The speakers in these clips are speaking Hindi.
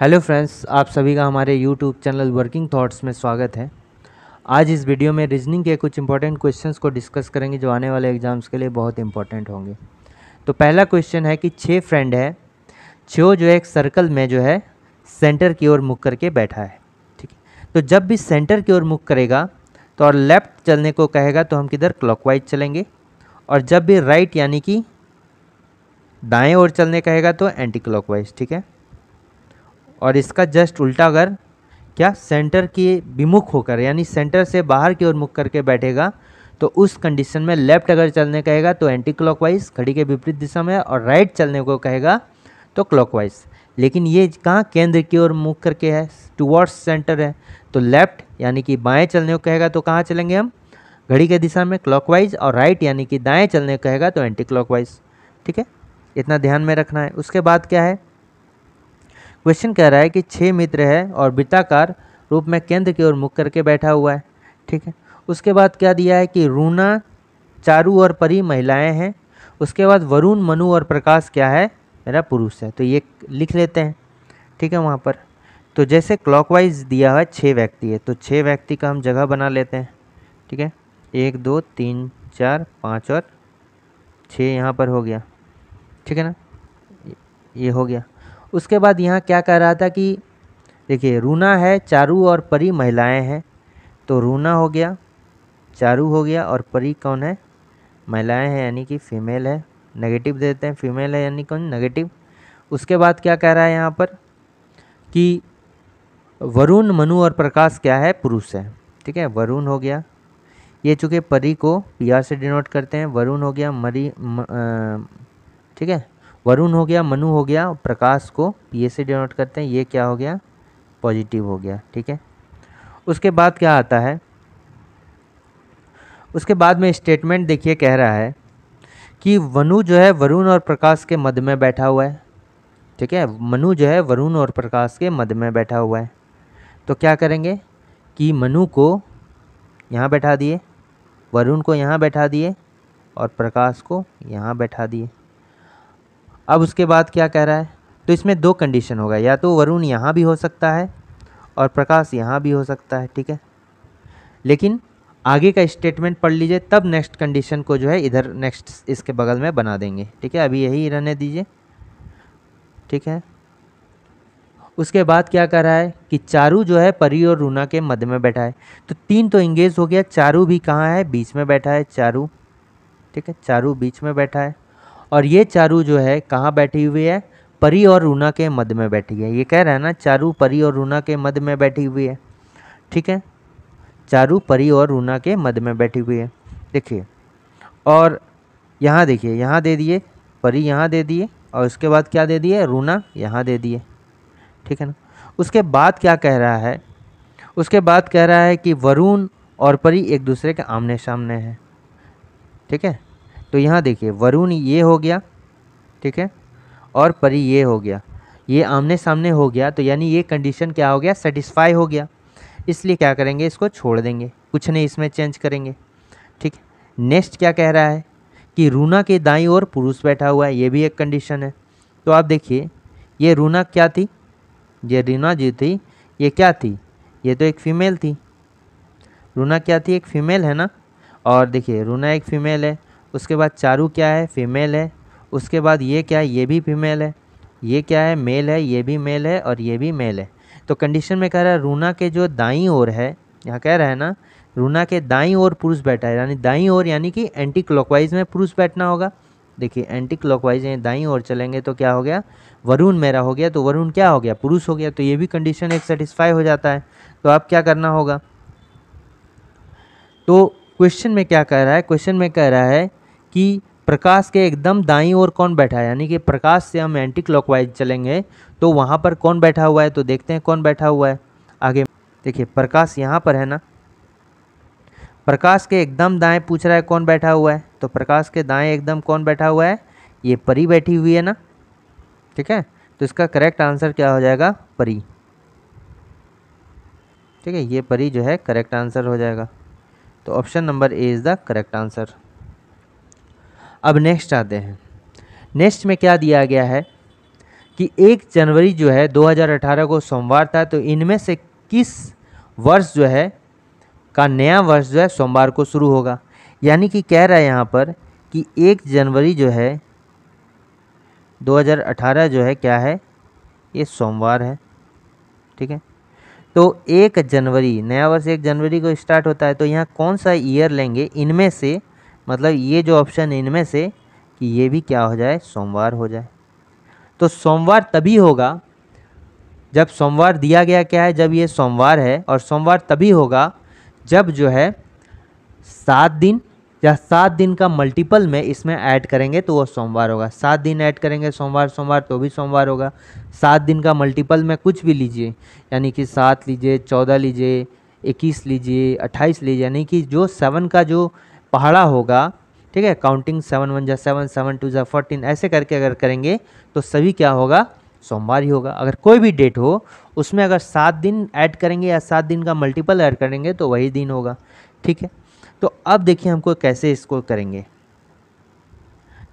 हेलो फ्रेंड्स आप सभी का हमारे यूट्यूब चैनल वर्किंग थॉट्स में स्वागत है आज इस वीडियो में रीजनिंग के कुछ इंपॉर्टेंट क्वेश्चंस को डिस्कस करेंगे जो आने वाले एग्जाम्स के लिए बहुत इंपॉर्टेंट होंगे तो पहला क्वेश्चन है कि छः फ्रेंड है छो जो है एक सर्कल में जो है सेंटर की ओर मुख करके बैठा है ठीक है तो जब भी सेंटर की ओर मुख करेगा तो और लेफ़्ट चलने को कहेगा तो हम किधर क्लॉकवाइज चलेंगे और जब भी राइट यानी कि दाएँ ओर चलने कहेगा तो एंटी क्लॉकवाइज ठीक है और इसका जस्ट उल्टा अगर क्या सेंटर की विमुख होकर यानी सेंटर से बाहर की ओर मुख करके बैठेगा तो उस कंडीशन में लेफ्ट अगर चलने कहेगा तो एंटी क्लॉकवाइज घड़ी के विपरीत दिशा में और राइट चलने को कहेगा तो क्लॉकवाइज लेकिन ये कहाँ केंद्र की ओर मुख करके है टूवर्ड्स सेंटर है तो लेफ्ट यानी कि बाएं चलने को कहेगा तो कहाँ चलेंगे हम घड़ी के दिशा में क्लॉकवाइज और राइट यानी कि दाएं चलने को कहेगा तो एंटी क्लॉकवाइज ठीक है इतना ध्यान में रखना है उसके बाद क्या है क्वेश्चन कह रहा है कि छः मित्र है और वृत्ताकार रूप में केंद्र की ओर मुख करके बैठा हुआ है ठीक है उसके बाद क्या दिया है कि रूना चारू और परी महिलाएं हैं उसके बाद वरुण मनु और प्रकाश क्या है मेरा पुरुष है तो ये लिख लेते हैं ठीक है वहाँ पर तो जैसे क्लॉकवाइज दिया हुआ है छः व्यक्ति है तो छः व्यक्ति का हम जगह बना लेते हैं ठीक है एक दो तीन चार पाँच और छः यहाँ पर हो गया ठीक है ना ये हो गया उसके बाद यहाँ क्या कह रहा था कि देखिए रूना है चारू और परी महिलाएं हैं तो रूना हो गया चारू हो गया और परी कौन है महिलाएं हैं यानी कि फीमेल है नेगेटिव दे देते हैं फीमेल है यानी कौन नेगेटिव उसके बाद क्या कह रहा है यहाँ पर कि वरुण मनु और प्रकाश क्या है पुरुष है ठीक है वरुण हो गया ये चूँकि परी को पी से डिनोट करते हैं वरुण हो गया मरी ठीक है वरुण हो गया मनु हो गया प्रकाश को पी से डिनोट करते हैं ये क्या हो गया पॉजिटिव हो गया ठीक है उसके बाद क्या आता है उसके बाद में स्टेटमेंट देखिए कह रहा है कि वनु जो है वरुण और प्रकाश के मध्य में बैठा हुआ है ठीक है मनु जो है वरुण और प्रकाश के मध्य में बैठा हुआ है तो क्या करेंगे कि मनु को यहाँ बैठा दिए वरुण को यहाँ बैठा दिए और प्रकाश को यहाँ बैठा दिए अब उसके बाद क्या कह रहा है तो इसमें दो कंडीशन होगा या तो वरुण यहाँ भी हो सकता है और प्रकाश यहाँ भी हो सकता है ठीक है लेकिन आगे का स्टेटमेंट पढ़ लीजिए तब नेक्स्ट कंडीशन को जो है इधर नेक्स्ट इसके बगल में बना देंगे ठीक है अभी यही रहने दीजिए ठीक है उसके बाद क्या कर रहा है कि चारू जो है परी और रूना के मध्य में बैठा है तो तीन तो इंगेज हो गया चारू भी कहाँ है बीच में बैठा है चारू ठीक है चारू बीच में बैठा है और ये चारू जो है कहाँ बैठी हुई है परी और रूना के मध में बैठी है ये कह रहा है ना चारू परी और रूना के मध में बैठी हुई है ठीक है चारू परी और रूना के मध में बैठी हुई है देखिए और यहाँ देखिए यहाँ दे दिए परी यहाँ दे दिए और उसके बाद क्या दे दिए रूना यहाँ दे दिए ठीक है ना उसके बाद क्या कह रहा है उसके बाद कह रहा है कि वरुण और परी एक दूसरे के आमने सामने हैं ठीक है तो यहाँ देखिए वरुण ये हो गया ठीक है और परी ये हो गया ये आमने सामने हो गया तो यानी ये कंडीशन क्या हो गया सेटिस्फाई हो गया इसलिए क्या करेंगे इसको छोड़ देंगे कुछ नहीं इसमें चेंज करेंगे ठीक नेक्स्ट क्या कह रहा है कि रूना के दाई ओर पुरुष बैठा हुआ है ये भी एक कंडीशन है तो आप देखिए ये रूना क्या थी ये रीना जी थी ये क्या थी ये तो एक फ़ीमेल थी रूना क्या थी एक फ़ीमेल है ना और देखिए रूना एक फ़ीमेल है उसके बाद चारू क्या है फीमेल है उसके बाद ये क्या है ये भी फीमेल है ये क्या है मेल है ये भी मेल है और ये भी मेल है तो कंडीशन में कह रहा है रूना के जो दाई ओर है यहाँ कह रहा है ना रूना के दाई ओर पुरुष बैठा है यानी दाई ओर यानी कि एंटी क्लॉकवाइज में पुरुष बैठना होगा देखिए एंटी क्लॉकवाइज यानी दाई ओर चलेंगे तो क्या हो गया वरुण मेरा हो गया तो वरुण क्या हो गया पुरुष हो गया तो ये भी कंडीशन एक सेटिस्फाई हो जाता है तो आप क्या करना होगा तो क्वेश्चन में क्या कह रहा है क्वेश्चन में कह रहा है कि प्रकाश के एकदम दाई ओर कौन बैठा है यानी कि प्रकाश से हम एंटी क्लॉकवाइज चलेंगे तो वहाँ पर कौन बैठा हुआ है तो देखते हैं कौन बैठा हुआ है आगे देखिए प्रकाश यहाँ पर है ना प्रकाश के एकदम दाएं पूछ रहा है कौन बैठा हुआ है तो प्रकाश के दाएं एकदम कौन बैठा हुआ है ये परी बैठी हुई है ना ठीक है तो इसका करेक्ट आंसर क्या हो जाएगा परी ठीक है ये परी जो है करेक्ट आंसर हो जाएगा तो option number A is the correct answer अब नेक्स्ट आते हैं नेक्स्ट में क्या दिया गया है कि एक जनवरी जो है 2018 को सोमवार था तो इनमें से किस वर्ष जो है का नया वर्ष जो है सोमवार को शुरू होगा यानी कि कह रहा है यहाँ पर कि एक जनवरी जो है 2018 जो है क्या है ये सोमवार है ठीक है तो एक जनवरी नया वर्ष एक जनवरी को स्टार्ट होता है तो यहाँ कौन सा ईयर लेंगे इनमें से मतलब ये जो ऑप्शन है इनमें से कि ये भी क्या हो जाए सोमवार हो जाए तो सोमवार तभी होगा जब सोमवार दिया गया क्या है जब ये सोमवार है और सोमवार तभी होगा जब जो है सात दिन या सात दिन का मल्टीपल में इसमें ऐड करेंगे तो वो सोमवार होगा सात दिन ऐड करेंगे सोमवार सोमवार तो भी सोमवार होगा सात दिन का मल्टीपल में कुछ भी लीजिए यानी कि सात लीजिए चौदह लीजिए इक्कीस लीजिए अट्ठाईस लीजिए यानी कि जो सेवन का जो पहाड़ा होगा ठीक है काउंटिंग सेवन वन जा सेवन सेवन टू जा फोर्टीन ऐसे करके अगर करेंगे तो सभी क्या होगा सोमवार ही होगा अगर कोई भी डेट हो उसमें अगर सात दिन ऐड करेंगे या सात दिन का मल्टीपल ऐड करेंगे तो वही दिन होगा ठीक है तो अब देखिए हमको कैसे इसको करेंगे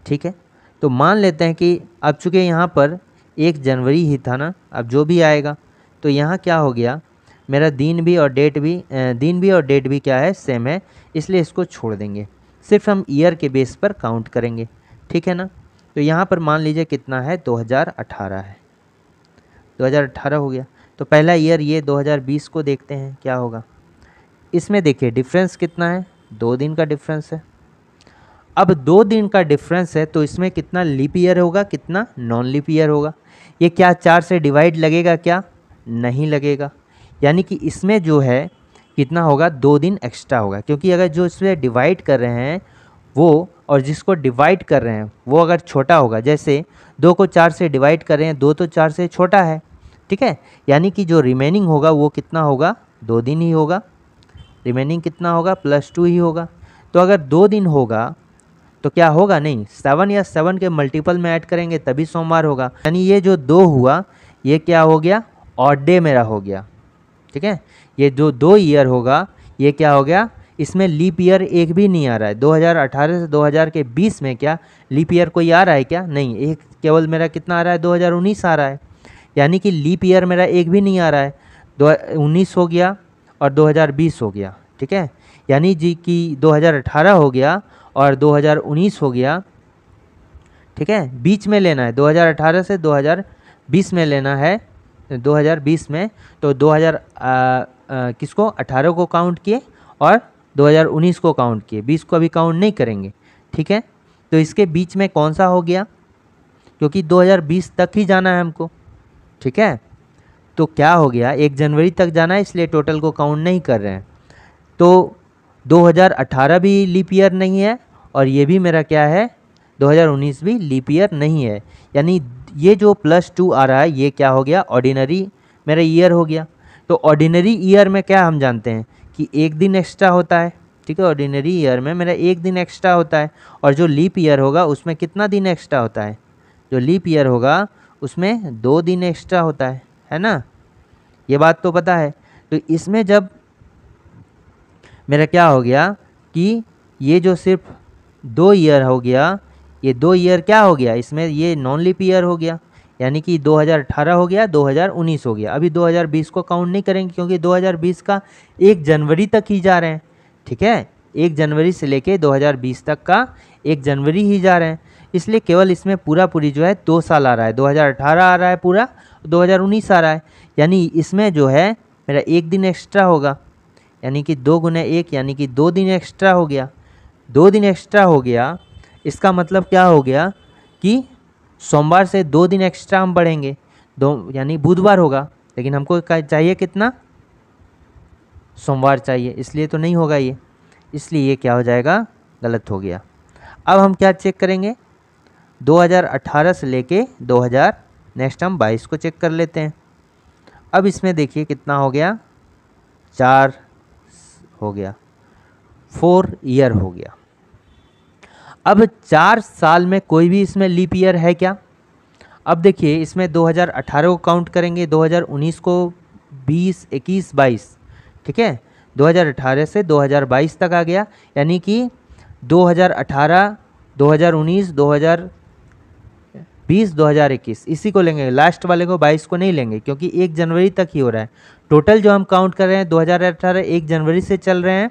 ठीक है तो मान लेते हैं कि अब चूँकि यहाँ पर एक जनवरी ही था ना अब जो भी आएगा तो यहाँ क्या हो गया मेरा दिन भी और डेट भी दिन भी और डेट भी क्या है सेम है इसलिए इसको छोड़ देंगे सिर्फ हम ईयर के बेस पर काउंट करेंगे ठीक है ना तो यहाँ पर मान लीजिए कितना है 2018 है 2018 हो गया तो पहला ईयर ये 2020 को देखते हैं क्या होगा इसमें देखिए डिफरेंस कितना है दो दिन का डिफरेंस है अब दो दिन का डिफरेंस है तो इसमें कितना लिप ईयर होगा कितना नॉन लिप ईयर होगा ये क्या चार से डिवाइड लगेगा क्या नहीं लगेगा यानी कि इसमें जो है कितना होगा दो दिन एक्स्ट्रा होगा क्योंकि अगर जो इसमें डिवाइड कर रहे हैं वो और जिसको डिवाइड कर रहे हैं वो अगर छोटा होगा जैसे दो को चार से डिवाइड कर रहे हैं दो तो चार से छोटा है ठीक है यानी कि जो रिमेनिंग होगा वो कितना होगा दो दिन ही होगा रिमेनिंग कितना होगा प्लस टू ही होगा तो अगर दो दिन होगा तो क्या होगा नहीं सेवन या सेवन के मल्टीपल में ऐड करेंगे तभी सोमवार होगा यानी ये जो दो हुआ ये क्या हो गया ऑड डे मेरा हो गया ठीक है ये जो दो ईयर होगा ये क्या हो गया इसमें लीप ईयर एक भी नहीं आ रहा है 2018 से 2000 के बीच में क्या लीप ईयर कोई आ रहा है क्या नहीं एक केवल मेरा कितना आ रहा है 2019 आ रहा है यानी कि लीप ईयर मेरा एक भी नहीं आ रहा है दो उन्नीस हो गया और 2020 हो गया ठीक है यानी जी कि 2018 हो गया और 2019 हो गया ठीक है बीच में लेना है अठारह से बीस में लेना है 2020 में तो 2000 हज़ार किसको 18 को काउंट किए और 2019 को काउंट किए 20 को अभी काउंट नहीं करेंगे ठीक है तो इसके बीच में कौन सा हो गया क्योंकि 2020 तक ही जाना है हमको ठीक है तो क्या हो गया एक जनवरी तक जाना है इसलिए टोटल को काउंट नहीं कर रहे हैं तो 2018 भी लीप ईयर नहीं है और ये भी मेरा क्या है 2019 भी लीप ईयर नहीं है यानी ये जो प्लस टू आ रहा है ये क्या हो गया ऑर्डिनरी मेरा ईयर हो गया तो ऑर्डिनरी ईयर में क्या हम जानते हैं कि एक दिन एक्स्ट्रा होता है ठीक है ऑर्डिनरी ईयर में मेरा एक दिन एक्स्ट्रा होता है और जो लीप ईयर होगा उसमें कितना दिन एक्स्ट्रा होता है जो लीप ईयर होगा उसमें दो दिन एक्स्ट्रा होता है है ना ये बात तो पता है तो इसमें जब मेरा क्या हो गया कि ये जो सिर्फ दो ईयर हो गया ये दो ईयर क्या हो गया इसमें ये नॉन लिप ईयर हो गया यानी कि 2018 हो गया 2019 हो गया अभी 2020 को काउंट नहीं करेंगे क्योंकि 2020 का एक जनवरी तक ही जा रहे हैं ठीक है एक जनवरी से लेके 2020 तक का एक जनवरी ही जा रहे हैं इसलिए केवल इसमें पूरा पूरी जो है दो साल आ रहा है 2018 आ रहा है पूरा 2019 आ रहा है यानी इसमें जो है मेरा एक दिन एक्स्ट्रा होगा यानी कि दो गुना एक यानी कि दो दिन एक्स्ट्रा हो गया दो दिन एक्स्ट्रा हो गया इसका मतलब क्या हो गया कि सोमवार से दो दिन एक्स्ट्रा हम बढ़ेंगे दो यानी बुधवार होगा लेकिन हमको चाहिए कितना सोमवार चाहिए इसलिए तो नहीं होगा ये इसलिए ये क्या हो जाएगा गलत हो गया अब हम क्या चेक करेंगे 2018 से लेके 2000 नेक्स्ट हम 22 को चेक कर लेते हैं अब इसमें देखिए कितना हो गया चार हो गया फोर ईयर हो गया अब चार साल में कोई भी इसमें लीप ईयर है क्या अब देखिए इसमें 2018 को काउंट करेंगे 2019 को 20 21 22 ठीक है 2018 से 2022 तक आ गया यानी कि 2018 2019 2020 2021 इसी को लेंगे लास्ट वाले को 22 को नहीं लेंगे क्योंकि एक जनवरी तक ही हो रहा है टोटल जो हम काउंट कर रहे हैं 2018 एक जनवरी से चल रहे हैं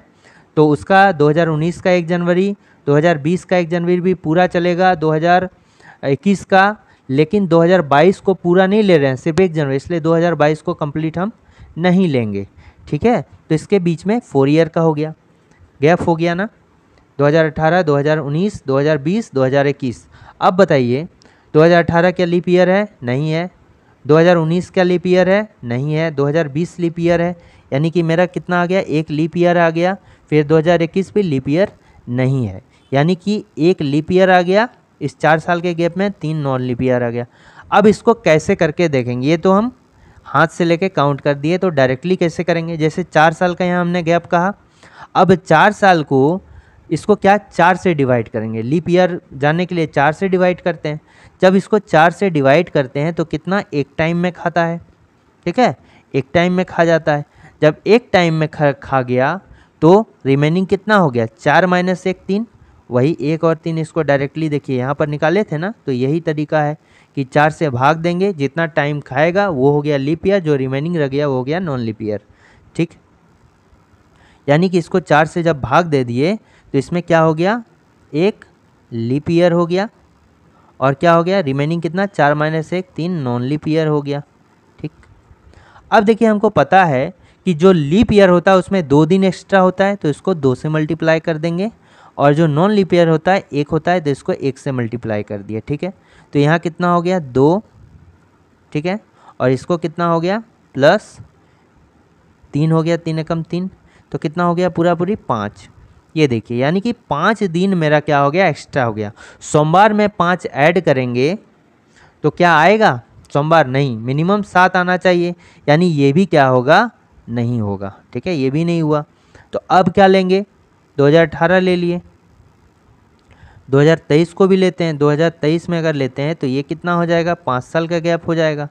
तो उसका 2019 का एक जनवरी 2020 का एक जनवरी भी पूरा चलेगा 2021 का लेकिन 2022 को पूरा नहीं ले रहे हैं सिर्फ एक जनवरी इसलिए 2022 को कंप्लीट हम नहीं लेंगे ठीक है तो इसके बीच में फोर ईयर का हो गया गैप हो गया ना 2018, 2019, 2020, 2021 अब बताइए 2018 क्या लीप ईयर है नहीं है 2019 का लीप ईयर है नहीं है 2020 लीप ईयर है यानी कि मेरा कितना आ गया एक लीप ईयर आ गया फिर 2021 भी लीप ईयर नहीं है यानी कि एक लिप ईयर आ गया इस चार साल के गैप में तीन नॉन लिप ईयर आ गया अब इसको कैसे करके देखेंगे ये तो हम हाथ से लेके काउंट कर दिए तो डायरेक्टली कैसे करेंगे जैसे चार साल का यहाँ हमने गैप कहा अब चार साल को इसको क्या चार से डिवाइड करेंगे लीप ईयर जाने के लिए चार से डिवाइड करते हैं जब इसको चार से डिवाइड करते हैं तो कितना एक टाइम में खाता है ठीक है एक टाइम में खा जाता है जब एक टाइम में खा खा गया तो रिमेनिंग कितना हो गया चार माइनस एक तीन वही एक और तीन इसको डायरेक्टली देखिए यहाँ पर निकाले थे ना तो यही तरीका है कि चार से भाग देंगे जितना टाइम खाएगा वो हो गया लिप ईयर जो रिमेनिंग रह गया वो हो गया नॉन लिप ईयर ठीक यानी कि इसको चार से जब भाग दे दिए तो इसमें क्या हो गया एक लिप ईयर हो गया और क्या हो गया रिमेनिंग कितना चार माइनस एक तीन नॉन लिप ईयर हो गया ठीक अब देखिए हमको पता है कि जो लीप ईयर होता है उसमें दो दिन एक्स्ट्रा होता है तो इसको दो से मल्टीप्लाई कर देंगे और जो नॉन लीप ईयर होता है एक होता है तो इसको एक से मल्टीप्लाई कर दिया ठीक है तो यहाँ कितना हो गया दो ठीक है और इसको कितना हो गया प्लस तीन हो गया तीन एकम तीन तो कितना हो गया पूरा पूरी पाँच ये देखिए यानी कि पाँच दिन मेरा क्या हो गया एक्स्ट्रा हो गया सोमवार में पाँच ऐड करेंगे तो क्या आएगा सोमवार नहीं मिनिमम सात आना चाहिए यानी ये भी क्या होगा नहीं होगा ठीक है ये भी नहीं हुआ तो अब क्या लेंगे 2018 ले लिए 2023 को भी लेते हैं 2023 में अगर लेते हैं तो ये कितना हो जाएगा पाँच साल का गैप हो जाएगा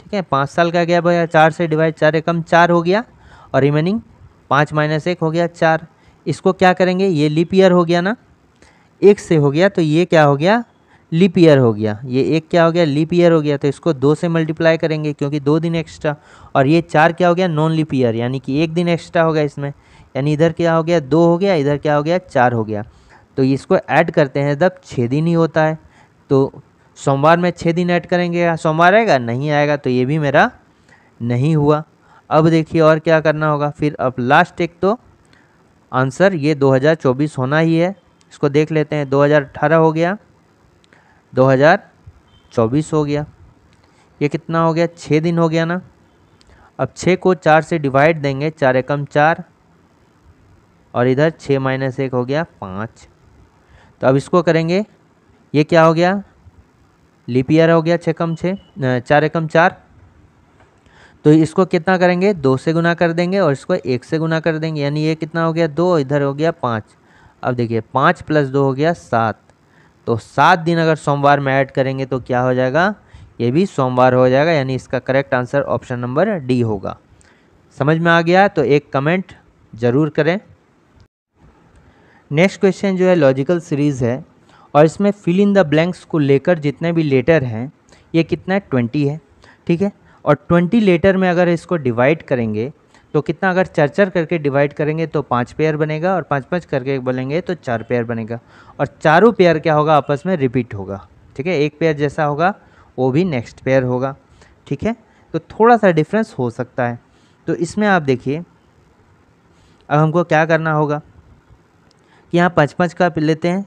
ठीक है पाँच साल का गैप हो गया चार से डिवाइड चार एकम चार हो गया और रिमेनिंग पाँच माइनस एक हो गया चार इसको क्या करेंगे ये लिप ईयर हो गया ना एक से हो गया तो ये क्या हो गया लिप ईयर हो गया ये एक क्या हो गया लिप ईयर हो गया तो इसको दो से मल्टीप्लाई करेंगे क्योंकि दो दिन एक्स्ट्रा और ये चार क्या हो गया नॉन लिप ईयर यानी कि एक दिन एक्स्ट्रा होगा इसमें यानी इधर क्या हो गया दो हो गया इधर क्या हो गया चार हो गया तो इसको ऐड करते हैं तब छः दिन ही होता है तो सोमवार में छः दिन ऐड करेंगे हाँ, सोमवार आएगा नहीं आएगा तो ये भी मेरा नहीं हुआ अब देखिए और क्या करना होगा फिर अब लास्ट एक तो आंसर ये 2024 होना ही है इसको देख लेते हैं 2018 हो गया 2024 हो गया ये कितना हो गया छः दिन हो गया ना अब छः को चार से डिवाइड देंगे चार एकम चार और इधर छः माइनस एक हो गया पाँच तो अब इसको करेंगे ये क्या हो गया लिपियर हो गया छः कम छः चार एकम चार तो इसको कितना करेंगे दो से गुना कर देंगे और इसको एक से गुना कर देंगे यानी ये कितना हो गया दो इधर हो गया पाँच अब देखिए पाँच प्लस दो हो गया सात तो सात दिन अगर सोमवार में ऐड करेंगे तो क्या हो जाएगा ये भी सोमवार हो जाएगा यानी इसका correct answer option number D होगा समझ में आ गया तो एक कमेंट ज़रूर करें नेक्स्ट क्वेश्चन जो है लॉजिकल सीरीज़ है और इसमें फिल इन द ब्लैंक्स को लेकर जितने भी लेटर हैं ये कितना है ट्वेंटी है ठीक है और ट्वेंटी लेटर में अगर इसको डिवाइड करेंगे तो कितना अगर चार चार करके डिवाइड करेंगे तो पाँच पेयर बनेगा और पाँच पाँच करके बोलेंगे तो चार पेयर बनेगा और चारों पेयर क्या होगा आपस में रिपीट होगा ठीक है एक पेयर जैसा होगा वो भी नेक्स्ट पेयर होगा ठीक है तो थोड़ा सा डिफरेंस हो सकता है तो इसमें आप देखिए अब हमको क्या करना होगा यहाँ पाँच पाँच का लेते हैं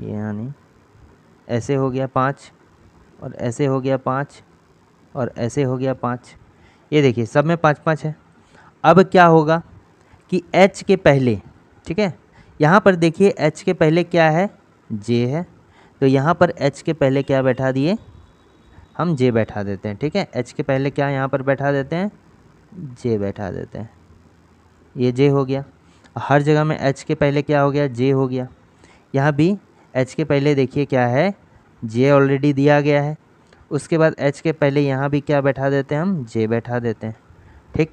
ये यानी ऐसे हो गया पाँच और ऐसे हो गया पाँच और ऐसे हो गया पाँच ये देखिए सब में पाँच पाँच है अब क्या होगा कि एच के पहले ठीक है यहाँ पर देखिए एच के पहले क्या है जे है तो यहाँ पर एच के पहले क्या बैठा दिए हम जे बैठा देते हैं ठीक है एच के पहले क्या यहाँ पर बैठा देते हैं जे बैठा देते हैं ये जे हो गया हर जगह में एच के पहले क्या हो गया जे हो गया यहाँ भी एच के पहले देखिए क्या है जे ऑलरेडी दिया गया है उसके बाद एच के पहले यहाँ भी क्या बैठा देते हैं हम जे बैठा देते हैं ठीक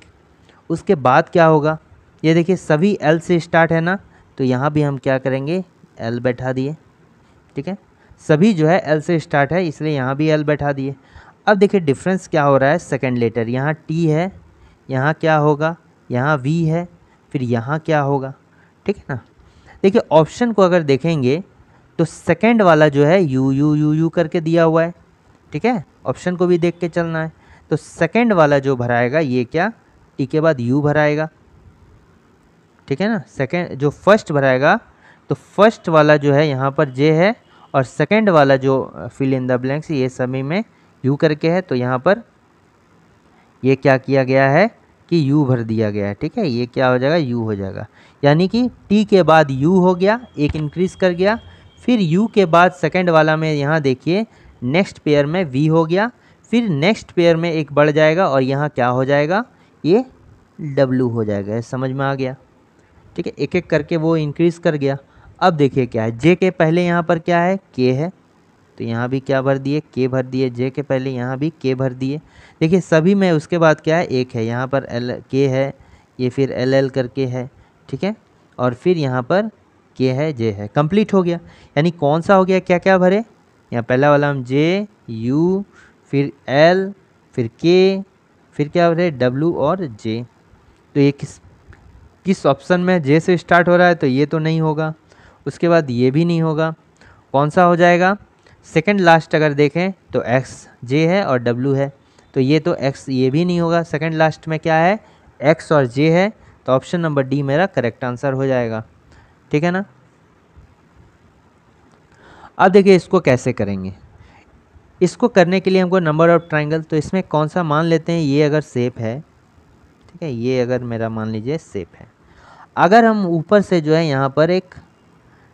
उसके बाद क्या होगा ये देखिए सभी एल से स्टार्ट है ना तो यहाँ भी हम क्या करेंगे एल बैठा दिए ठीक है सभी जो है एल से स्टार्ट है इसलिए यहाँ भी एल बैठा दिए अब देखिए डिफरेंस क्या हो रहा है सेकेंड लेटर यहाँ टी है यहाँ क्या होगा यहाँ वी है फिर यहाँ क्या होगा ठीक है ना देखिए ऑप्शन को अगर देखेंगे तो सेकेंड वाला जो है यू यू यू यू करके दिया हुआ है ठीक है ऑप्शन को भी देख के चलना है तो सेकेंड वाला जो भराएगा ये क्या टी के बाद यू भराएगा ठीक है ना सेकेंड जो फर्स्ट भराएगा तो फर्स्ट वाला जो है यहाँ पर जे है और सेकेंड वाला जो फिल इन द ब्लैंक्स ये सभी में यू करके है तो यहाँ पर ये क्या किया गया है कि यू भर दिया गया है ठीक है ये क्या हो जाएगा यू हो जाएगा यानी कि टी के बाद यू हो गया एक इंक्रीज कर गया फिर यू के बाद सेकेंड वाला में यहाँ देखिए नेक्स्ट पेयर में वी हो गया फिर नेक्स्ट पेयर में एक बढ़ जाएगा और यहाँ क्या हो जाएगा ये डब्लू हो जाएगा समझ में आ गया ठीक है एक एक करके वो इंक्रीज़ कर गया अब देखिए क्या है जे के पहले यहाँ पर क्या है के है तो यहाँ भी क्या भर दिए के भर दिए जे के पहले यहाँ भी के भर दिए देखिए सभी में उसके बाद क्या है एक है यहाँ पर एल के है ये फिर एल एल करके है ठीक है और फिर यहाँ पर के है जे है कंप्लीट हो गया यानी कौन सा हो गया क्या क्या भरे यहाँ पहला वाला हम जे यू फिर एल फिर के फिर क्या भरे डब्लू और जे तो ये किस किस ऑप्शन में जे से स्टार्ट हो रहा है तो ये तो नहीं होगा उसके बाद ये भी नहीं होगा कौन सा हो जाएगा सेकंड लास्ट अगर देखें तो एक्स जे है और डब्ल्यू है तो ये तो एक्स ये भी नहीं होगा सेकंड लास्ट में क्या है एक्स और जे है तो ऑप्शन नंबर डी मेरा करेक्ट आंसर हो जाएगा ठीक है ना अब देखिए इसको कैसे करेंगे इसको करने के लिए हमको नंबर ऑफ ट्राइंगल तो इसमें कौन सा मान लेते हैं ये अगर सेप है ठीक है ये अगर मेरा मान लीजिए सेप है अगर हम ऊपर से जो है यहाँ पर एक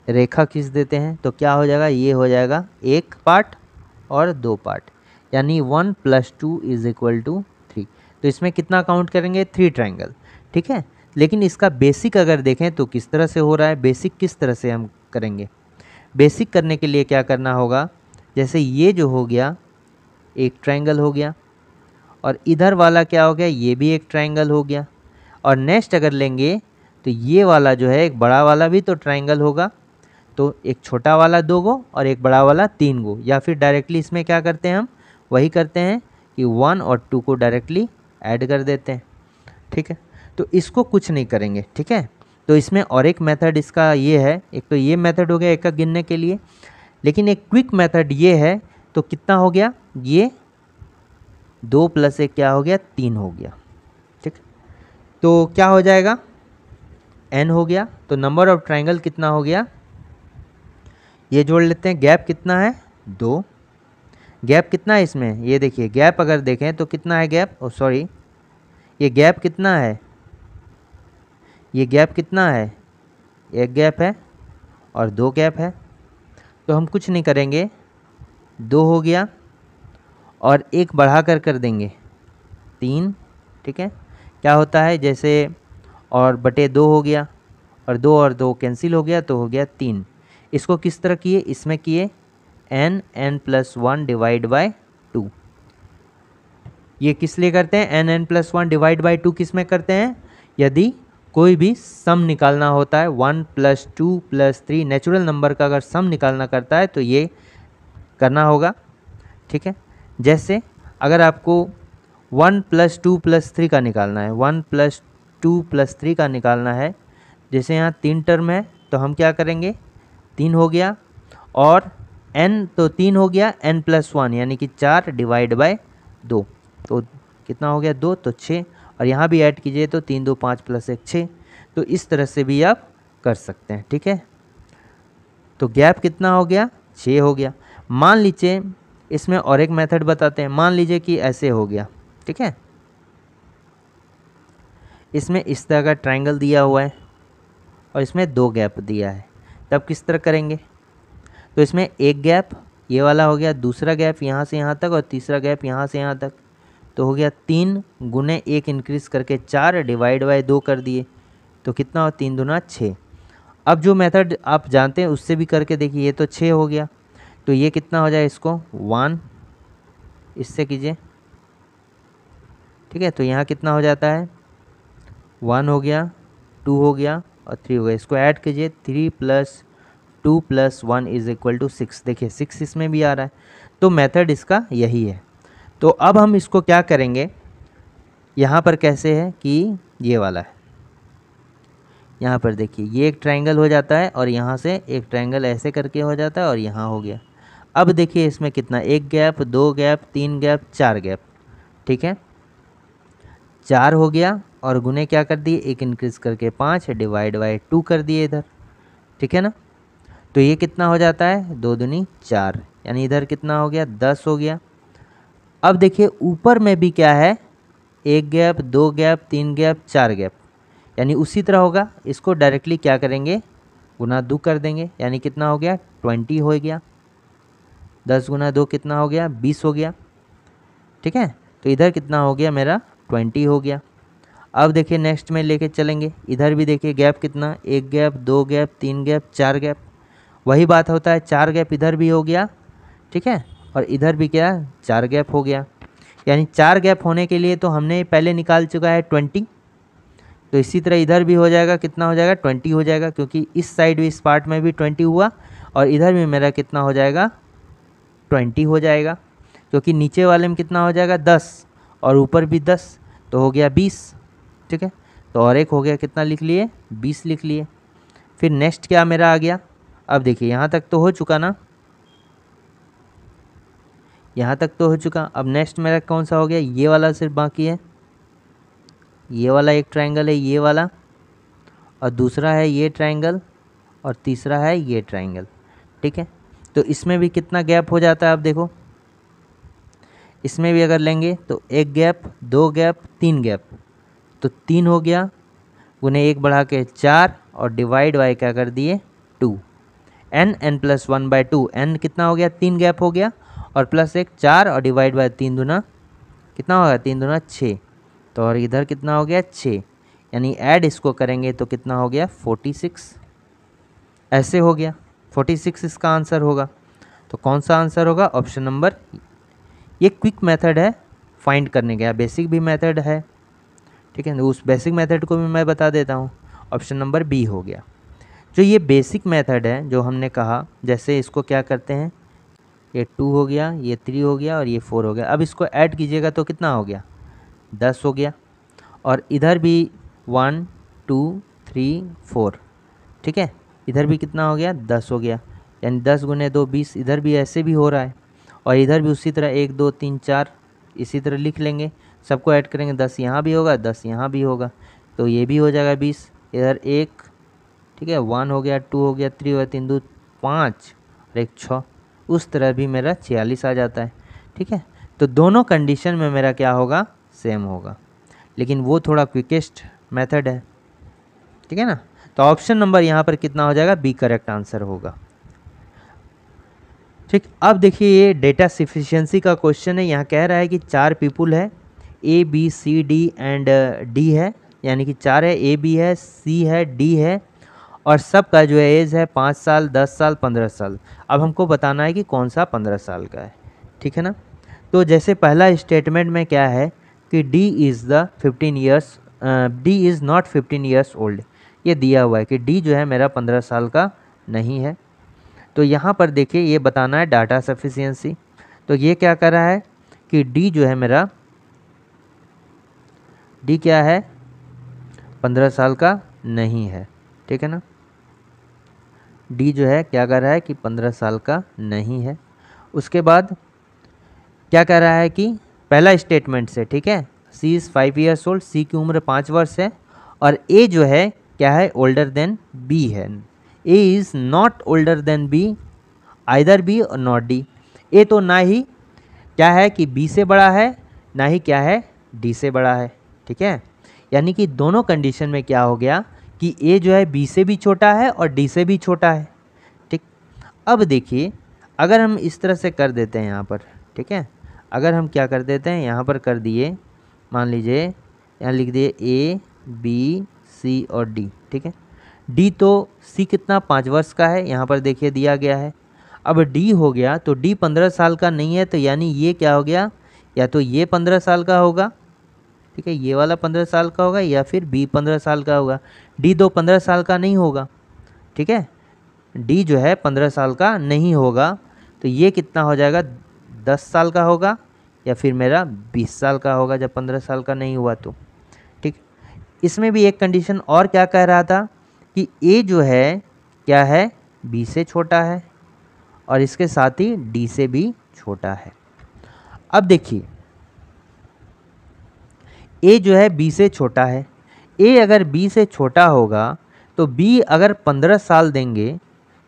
रेखा खींच देते हैं तो क्या हो जाएगा ये हो जाएगा एक पार्ट और दो पार्ट यानी one plus two is equal to three तो इसमें कितना काउंट करेंगे थ्री ट्राइंगल ठीक है लेकिन इसका बेसिक अगर देखें तो किस तरह से हो रहा है बेसिक किस तरह से हम करेंगे बेसिक करने के लिए क्या करना होगा जैसे ये जो हो गया एक ट्राइंगल हो गया और इधर वाला क्या हो गया ये भी एक ट्राइंगल हो गया और नेक्स्ट अगर लेंगे तो ये वाला जो है एक बड़ा वाला भी तो ट्राइंगल होगा तो एक छोटा वाला दो गो और एक बड़ा वाला तीन गो या फिर डायरेक्टली इसमें क्या करते हैं हम वही करते हैं कि वन और टू को डायरेक्टली ऐड कर देते हैं ठीक है तो इसको कुछ नहीं करेंगे ठीक है तो इसमें और एक मेथड इसका ये है एक तो ये मेथड हो गया एक का गिनने के लिए लेकिन एक क्विक मेथड ये है तो कितना हो गया ये दो प्लस एक क्या हो गया तीन हो गया ठीक तो क्या हो जाएगा एन हो गया तो नंबर ऑफ ट्राइंगल कितना हो गया ये जोड़ लेते हैं गैप कितना है दो गैप कितना है इसमें ये देखिए गैप अगर देखें तो कितना है गैप ओ सॉरी ये गैप कितना है ये गैप कितना है एक गैप है और दो गैप है तो हम कुछ नहीं करेंगे दो हो गया और एक बढ़ा कर कर देंगे तीन ठीक है क्या होता है जैसे और बटे दो हो गया और दो और दो कैंसिल हो गया तो हो गया तीन इसको किस तरह किए इसमें किए n n plus one divide by two ये किस लिए करते हैं n n plus one divide by two किस में करते हैं यदि कोई भी सम निकालना होता है one plus two plus three natural number का अगर सम निकालना करता है तो ये करना होगा ठीक है जैसे अगर आपको one plus two plus three का निकालना है one plus two plus three का निकालना है जैसे यहाँ तीन टर्म है तो हम क्या करेंगे तीन हो गया और एन तो तीन हो गया एन प्लस वन यानी कि चार डिवाइड बाय दो तो कितना हो गया दो तो छः और यहाँ भी ऐड कीजिए तो तीन दो पाँच प्लस एक छः तो इस तरह से भी आप कर सकते हैं ठीक है तो गैप कितना हो गया छः हो गया मान लीजिए इसमें और एक मेथड बताते हैं मान लीजिए कि ऐसे हो गया ठीक है इसमें इस तरह का ट्रायंगल दिया हुआ है और इसमें दो गैप दिया है तब किस तरह करेंगे तो इसमें एक गैप ये वाला हो गया दूसरा गैप यहाँ से यहाँ तक और तीसरा गैप यहाँ से यहाँ तक तो हो गया तीन गुने एक इंक्रीज़ करके चार डिवाइड बाई दो कर दिए तो कितना हो तीन दुना छः अब जो मेथड आप जानते हैं उससे भी करके देखिए ये तो छः हो गया तो ये कितना हो जाए इसको वन इससे कीजिए ठीक है तो यहाँ कितना हो जाता है वन हो गया टू हो गया और थ्री हो गया इसको ऐड कीजिए three plus two plus one is equal to six देखिए सिक्स इसमें भी आ रहा है तो मेथड इसका यही है तो अब हम इसको क्या करेंगे यहाँ पर कैसे है कि ये वाला है यहाँ पर देखिए ये एक ट्रायंगल हो जाता है और यहाँ से एक ट्रायंगल ऐसे करके हो जाता है और यहाँ हो गया अब देखिए इसमें कितना एक गैप दो गैप तीन गैप चार गैप ठीक है चार हो गया और गुने क्या कर दिए एक इंक्रीज़ करके पाँच डिवाइड बाई टू कर दिए इधर ठीक है ना तो ये कितना हो जाता है दो दुनी चार यानी इधर कितना हो गया दस हो गया अब देखिए ऊपर में भी क्या है एक गैप दो गैप तीन गैप चार गैप यानी उसी तरह होगा इसको डायरेक्टली क्या करेंगे गुना दो कर देंगे यानी कितना हो गया ट्वेंटी हो गया दस गुना दो कितना हो गया बीस हो गया ठीक है तो इधर कितना हो गया मेरा ट्वेंटी हो गया अब देखिए नेक्स्ट में लेके चलेंगे इधर भी देखिए गैप कितना एक गैप दो गैप तीन गैप चार गैप वही बात होता है चार गैप इधर भी हो गया ठीक है और इधर भी क्या चार गैप हो गया यानी चार गैप होने के लिए तो हमने पहले निकाल चुका है ट्वेंटी तो इसी तरह इधर भी हो जाएगा कितना हो जाएगा ट्वेंटी हो जाएगा क्योंकि इस साइड भी इस पार्ट में भी ट्वेंटी हुआ और इधर भी मेरा कितना हो जाएगा ट्वेंटी हो जाएगा क्योंकि नीचे वाले में कितना हो जाएगा दस और ऊपर भी दस तो हो गया बीस ठीक है तो और एक हो गया कितना लिख लिए बीस लिख लिए फिर नेक्स्ट क्या मेरा आ गया अब देखिए यहाँ तक तो हो चुका ना यहाँ तक तो हो चुका अब नेक्स्ट मेरा कौन सा हो गया ये वाला सिर्फ बाकी है ये वाला एक ट्राइंगल है ये वाला और दूसरा है ये ट्राइंगल और तीसरा है ये ट्राइंगल ठीक है तो इसमें भी कितना गैप हो जाता है आप देखो इसमें भी अगर लेंगे तो एक गैप दो गैप तीन गैप तो तीन हो गया उन्हें एक बढ़ा के चार और डिवाइड बाई क्या कर दिए two n n plus one by two n कितना हो गया तीन गैप हो गया और प्लस एक चार और डिवाइड बाय तीन दुना कितना होगा तीन दुना छः तो और इधर कितना हो गया छः यानी ऐड इसको करेंगे तो कितना हो गया फोर्टी सिक्स ऐसे हो गया फोर्टी सिक्स इसका आंसर होगा तो कौन सा आंसर होगा ऑप्शन नंबर ये क्विक मेथड है फाइंड करने का बेसिक भी मेथड है ठीक है उस बेसिक मेथड को भी मैं बता देता हूँ ऑप्शन नंबर बी हो गया जो ये बेसिक मेथड है जो हमने कहा जैसे इसको क्या करते हैं ये टू हो गया ये थ्री हो गया और ये फोर हो गया अब इसको ऐड कीजिएगा तो कितना हो गया दस हो गया और इधर भी वन टू थ्री फोर ठीक है इधर भी कितना हो गया दस हो गया यानी दस गुने दो बीस इधर भी ऐसे भी हो रहा है और इधर भी उसी तरह एक दो तीन चार इसी तरह लिख लेंगे सबको ऐड करेंगे दस यहाँ भी होगा दस यहाँ भी होगा तो ये भी हो जाएगा बीस इधर एक ठीक है वन हो गया टू हो गया थ्री हो गया तीन दो पाँच और एक छः उस तरह भी मेरा छियालीस आ जाता है ठीक है तो दोनों कंडीशन में मेरा क्या होगा सेम होगा लेकिन वो थोड़ा क्विकेस्ट मेथड है ठीक है ना तो ऑप्शन नंबर यहाँ पर कितना हो जाएगा बी करेक्ट आंसर होगा ठीक अब देखिए ये डेटा सफिशियंसी का क्वेश्चन है यहाँ कह रहा है कि चार पीपुल है A B C D and D है यानी कि चार है ए बी है सी है डी है और सब का जो है एज है पाँच साल दस साल पंद्रह साल अब हमको बताना है कि कौन सा पंद्रह साल का है ठीक है ना तो जैसे पहला स्टेटमेंट में क्या है कि D is the fifteen years D is not fifteen years old ये दिया हुआ है कि डी जो है मेरा पंद्रह साल का नहीं है तो यहाँ पर देखिए ये बताना है डाटा सफिशियंसी तो ये क्या कर रहा है कि डी जो है मेरा डी क्या है पंद्रह साल का नहीं है ठीक है ना डी जो है क्या कह रहा है कि पंद्रह साल का नहीं है उसके बाद क्या कह रहा है कि पहला स्टेटमेंट से ठीक है C is five years old C की उम्र पाँच वर्ष है और ए जो है क्या है ओल्डर देन बी है A is not older than B either B और नॉट डी ए तो ना ही क्या है कि बी से बड़ा है ना ही क्या है डी से बड़ा है ठीक है यानी कि दोनों कंडीशन में क्या हो गया कि ए जो है बी से भी छोटा है और डी से भी छोटा है ठीक अब देखिए अगर हम इस तरह से कर देते हैं यहाँ पर ठीक है अगर हम क्या कर देते हैं यहाँ पर कर दिए मान लीजिए यहाँ लिख दिए ए बी सी और डी ठीक है डी तो सी कितना पाँच वर्ष का है यहाँ पर देखिए दिया गया है अब डी हो गया तो डी पंद्रह साल का नहीं है तो यानी ये क्या हो गया या तो ये पंद्रह साल का होगा ठीक है ये वाला पंद्रह साल का होगा या फिर बी पंद्रह साल का होगा डी दो पंद्रह साल का नहीं होगा ठीक है डी जो है पंद्रह साल का नहीं होगा तो ये कितना हो जाएगा दस साल का होगा या फिर मेरा बीस साल का होगा जब पंद्रह साल का नहीं हुआ तो ठीक इसमें भी एक कंडीशन और क्या कह रहा था कि ए जो है क्या है बी से छोटा है और इसके साथ ही डी से भी छोटा है अब देखिए ए जो है बी से छोटा है ए अगर बी से छोटा होगा तो बी अगर पंद्रह साल देंगे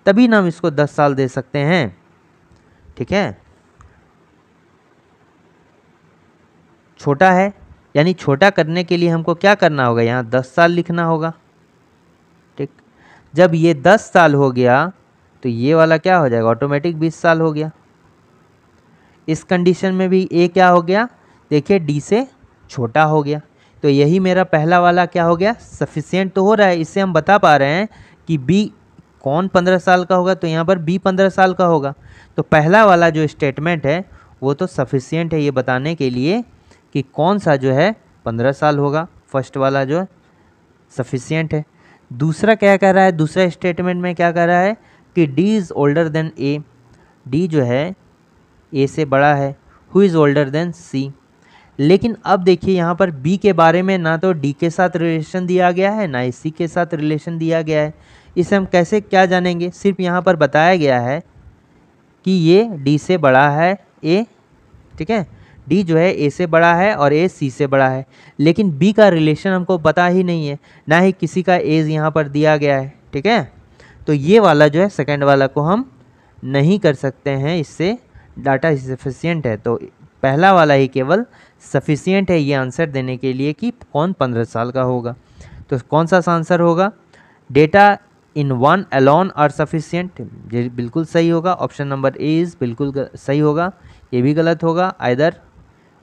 तभी ना हम इसको दस साल दे सकते हैं ठीक है छोटा है यानी छोटा करने के लिए हमको क्या करना होगा यहाँ दस साल लिखना होगा ठीक जब ये दस साल हो गया तो ये वाला क्या हो जाएगा ऑटोमेटिक बीस साल हो गया इस कंडीशन में भी ए क्या हो गया देखिए डी से छोटा हो गया तो यही मेरा पहला वाला क्या हो गया सफिशियंट तो हो रहा है इससे हम बता पा रहे हैं कि बी कौन पंद्रह साल का होगा तो यहाँ पर बी पंद्रह साल का होगा तो पहला वाला जो स्टेटमेंट है वो तो सफिशियंट है ये बताने के लिए कि कौन सा जो है पंद्रह साल होगा फर्स्ट वाला जो है सफिशियंट है दूसरा क्या कह रहा है दूसरा स्टेटमेंट में क्या कह रहा है कि D is older than A D जो है ए से बड़ा है who is older than C लेकिन अब देखिए यहाँ पर बी के बारे में ना तो डी के साथ रिलेशन दिया गया है ना ही सी के साथ रिलेशन दिया गया है इसे हम कैसे क्या जानेंगे सिर्फ यहाँ पर बताया गया है कि ये डी से बड़ा है ए ठीक है डी जो है ए से बड़ा है और ए सी से बड़ा है लेकिन बी का रिलेशन हमको पता ही नहीं है ना ही किसी का एज यहाँ पर दिया गया है ठीक है तो ये वाला जो है सेकेंड वाला को हम नहीं कर सकते हैं इससे डाटा इफिशियंट है तो पहला वाला ही केवल सफिशियंट है ये आंसर देने के लिए कि कौन पंद्रह साल का होगा तो कौन सा आंसर होगा data in one alone are sufficient ये बिल्कुल सही होगा ऑप्शन नंबर ए इज़ बिल्कुल सही होगा ये भी गलत होगा आइदर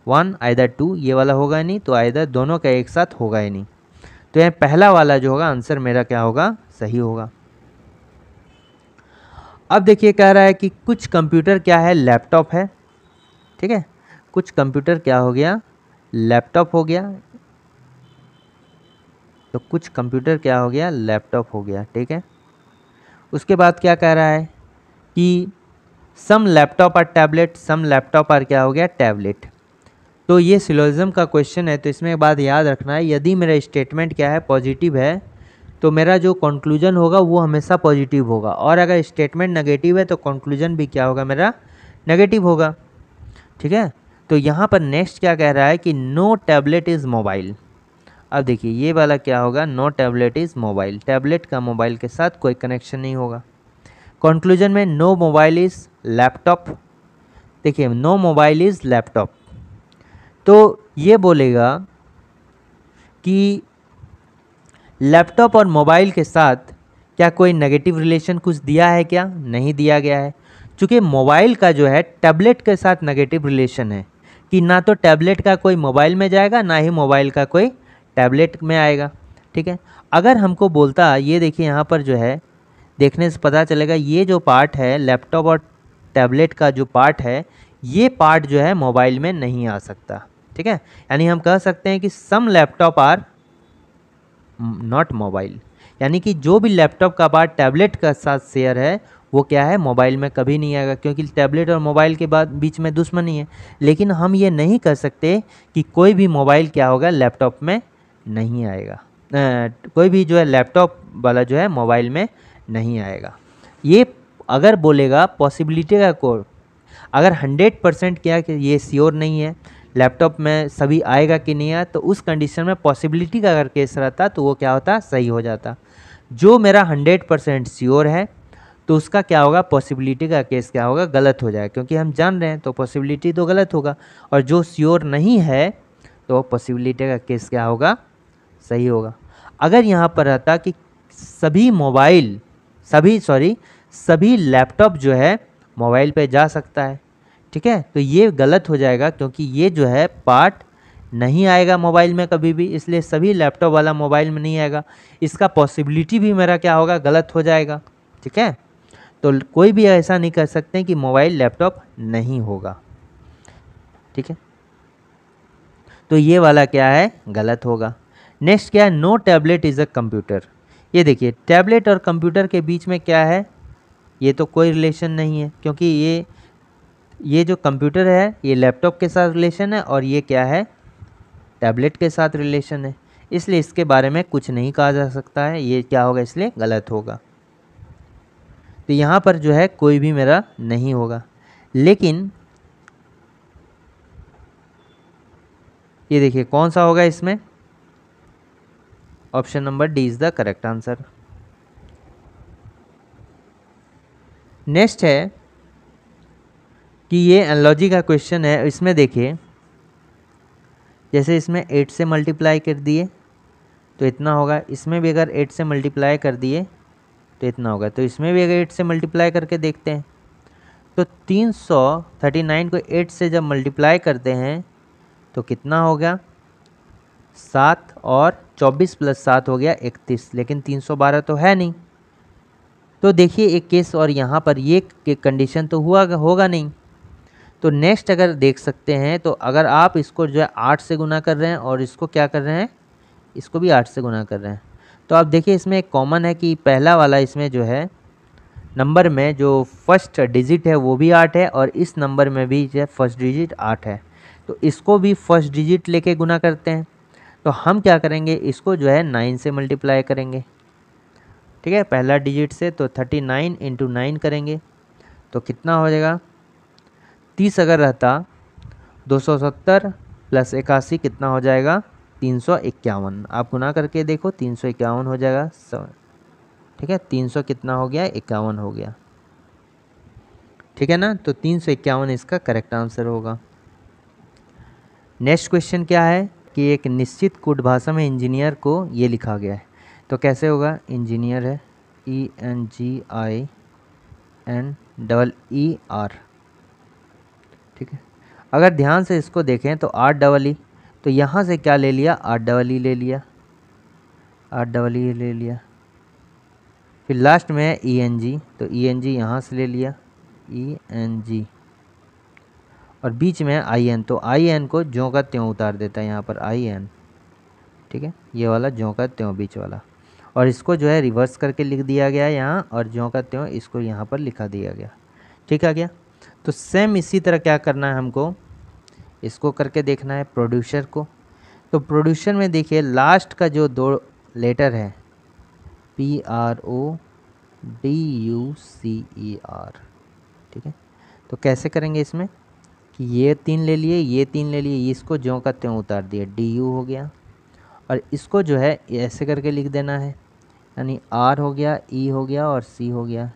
वन आइदर टू ये वाला होगा ही नहीं तो आइदर दोनों का एक साथ होगा ही नहीं तो यह पहला वाला जो होगा आंसर मेरा क्या होगा सही होगा अब देखिए कह रहा है कि कुछ कंप्यूटर क्या है लैपटॉप है ठीक है कुछ कंप्यूटर क्या हो गया लैपटॉप हो गया तो कुछ कंप्यूटर क्या हो गया लैपटॉप हो गया ठीक है उसके बाद क्या कह रहा है कि सम लैपटॉप और टैबलेट सम लैपटॉप और क्या हो गया टैबलेट तो ये सिलोजम का क्वेश्चन है तो इसमें बात याद रखना है यदि मेरा स्टेटमेंट क्या है पॉजिटिव है तो मेरा जो कंक्लूजन होगा वो हमेशा पॉजिटिव होगा और अगर स्टेटमेंट नेगेटिव है तो कंक्लूजन भी क्या होगा मेरा नेगेटिव होगा ठीक है तो यहाँ पर नेक्स्ट क्या कह रहा है कि नो टैबलेट इज़ मोबाइल अब देखिए ये वाला क्या होगा no tablet is mobile tablet का मोबाइल के साथ कोई कनेक्शन नहीं होगा कंक्लूजन में नो मोबाइल इज़ लैपटॉप देखिए नो मोबाइल इज़ लैपटॉप तो ये बोलेगा कि लैपटॉप और मोबाइल के साथ क्या कोई नेगेटिव रिलेशन कुछ दिया है क्या नहीं दिया गया है चूँकि मोबाइल का जो है टैबलेट के साथ नेगेटिव रिलेशन है कि ना तो टैबलेट का कोई मोबाइल में जाएगा ना ही मोबाइल का कोई टैबलेट में आएगा ठीक है अगर हमको बोलता ये देखिए यहाँ पर जो है देखने से पता चलेगा ये जो पार्ट है लैपटॉप और टैबलेट का जो पार्ट है ये पार्ट जो है मोबाइल में नहीं आ सकता ठीक है यानी हम कह सकते हैं कि some laptop are not mobile यानी कि जो भी लैपटॉप का पार्ट टैबलेट के साथ शेयर है वो क्या है मोबाइल में कभी नहीं आएगा क्योंकि टैबलेट और मोबाइल के बाद बीच में दुश्मनी है लेकिन हम ये नहीं कर सकते कि कोई भी मोबाइल क्या होगा लैपटॉप में नहीं आएगा कोई भी जो है लैपटॉप वाला जो है मोबाइल में नहीं आएगा ये अगर बोलेगा पॉसिबिलिटी का कोर अगर हंड्रेड परसेंट क्या कि ये श्योर नहीं है लैपटॉप में सभी आएगा कि नहीं आया तो उस कंडीशन में पॉसिबिलिटी का अगर केस रहता तो वो क्या होता सही हो जाता जो मेरा हंड्रेड परसेंट श्योर है तो उसका क्या होगा पॉसिबिलिटी का केस क्या होगा गलत हो जाएगा क्योंकि हम जान रहे हैं तो पॉसिबिलिटी तो गलत होगा और जो श्योर नहीं है तो पॉसिबिलिटी का केस क्या होगा सही होगा अगर यहाँ पर रहता कि सभी मोबाइल सभी सॉरी सभी लैपटॉप जो है मोबाइल पे जा सकता है ठीक है तो ये गलत हो जाएगा क्योंकि ये जो है पार्ट नहीं आएगा मोबाइल में कभी भी इसलिए सभी लैपटॉप वाला मोबाइल में नहीं आएगा इसका पॉसिबिलिटी भी मेरा क्या होगा गलत हो जाएगा ठीक है तो कोई भी ऐसा नहीं कर सकते कि मोबाइल लैपटॉप नहीं होगा ठीक है तो ये वाला क्या है गलत होगा नेक्स्ट क्या है no tablet is a computer ये देखिए टैबलेट और कंप्यूटर के बीच में क्या है ये तो कोई रिलेशन नहीं है क्योंकि ये ये जो कंप्यूटर है ये लैपटॉप के साथ रिलेशन है और ये क्या है टैबलेट के साथ रिलेशन है इसलिए इसके बारे में कुछ नहीं कहा जा सकता है ये क्या होगा इसलिए गलत होगा तो यहाँ पर जो है कोई भी मेरा नहीं होगा लेकिन ये देखिए कौन सा होगा इसमें option number D is the correct answer next है कि ये एनलॉजी का क्वेश्चन है इसमें देखिए जैसे इसमें एट से मल्टीप्लाई कर दिए तो इतना होगा इसमें भी अगर एट से मल्टीप्लाई कर दिए तो इतना होगा तो इसमें भी अगर एट से मल्टीप्लाई करके देखते हैं तो तीन सौ थर्टी नाइन को एट से जब मल्टीप्लाई करते हैं तो कितना हो गया सात और चौबीस प्लस सात हो गया इकतीस लेकिन तीन सौ बारह तो है नहीं तो देखिए एक केस और यहाँ पर ये कंडीशन तो हुआ होगा नहीं तो नेक्स्ट अगर देख सकते हैं तो अगर आप इसको जो है आठ से गुना कर रहे हैं और इसको क्या कर रहे हैं इसको भी आठ से गुना कर रहे हैं तो आप देखिए इसमें एक कॉमन है कि पहला वाला इसमें जो है नंबर में जो फर्स्ट डिजिट है वो भी आठ है और इस नंबर में भी जो है फर्स्ट डिजिट आठ है तो इसको भी फर्स्ट डिजिट लेके गुना करते हैं तो हम क्या करेंगे इसको जो है नाइन से मल्टीप्लाई करेंगे ठीक है पहला डिजिट से तो थर्टी नाइन इंटू नाइन करेंगे तो कितना हो जाएगा तीस अगर रहता दो सौ सत्तर प्लस इक्यासी कितना हो जाएगा तीन सौ इक्यावन आप गुना करके देखो तीन सौ इक्यावन हो जाएगा ठीक है तीन सौ कितना हो गया इक्यावन हो गया ठीक है ना तो तीन सौ इक्यावन इसका करेक्ट आंसर होगा नेक्स्ट क्वेश्चन क्या है कि एक निश्चित कूट भाषा में इंजीनियर को ये लिखा गया है तो कैसे होगा इंजीनियर है E N G I N double E R ठीक है अगर ध्यान से इसको देखें तो आर डबल ई तो यहाँ से क्या ले लिया आठ डबल ई ले लिया आठ डबल ई ले लिया फिर लास्ट में है ई एन जी तो ई एन जी यहाँ से ले लिया ई एन जी और बीच में है आई एन तो आई एन को ज्यों का त्यों उतार देता है यहाँ पर आई एन ठीक है ये वाला ज्यों का त्यों बीच वाला और इसको जो है रिवर्स करके लिख दिया गया यहाँ और ज्यों का त्यों इसको यहाँ पर लिखा दिया गया ठीक आ गया तो सेम इसी तरह क्या करना है हमको इसको करके देखना है प्रोड्यूसर को तो प्रोड्यूसर में देखिए लास्ट का जो दो लेटर है P R O D U C E R ठीक है तो कैसे करेंगे इसमें कि ये तीन ले लिए ये तीन ले लिए इसको ज्यों का त्यों उतार दिया डी यू हो गया और इसको जो है ऐसे करके लिख देना है यानी आर हो गया ई e हो गया और सी हो गया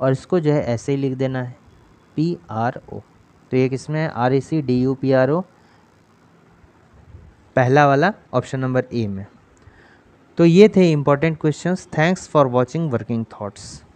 और इसको जो है ऐसे ही लिख देना है पी आर ओ तो ये किसमें है R E C D U P R O पहला वाला ऑप्शन नंबर ए में तो ये थे important questions thanks for watching working thoughts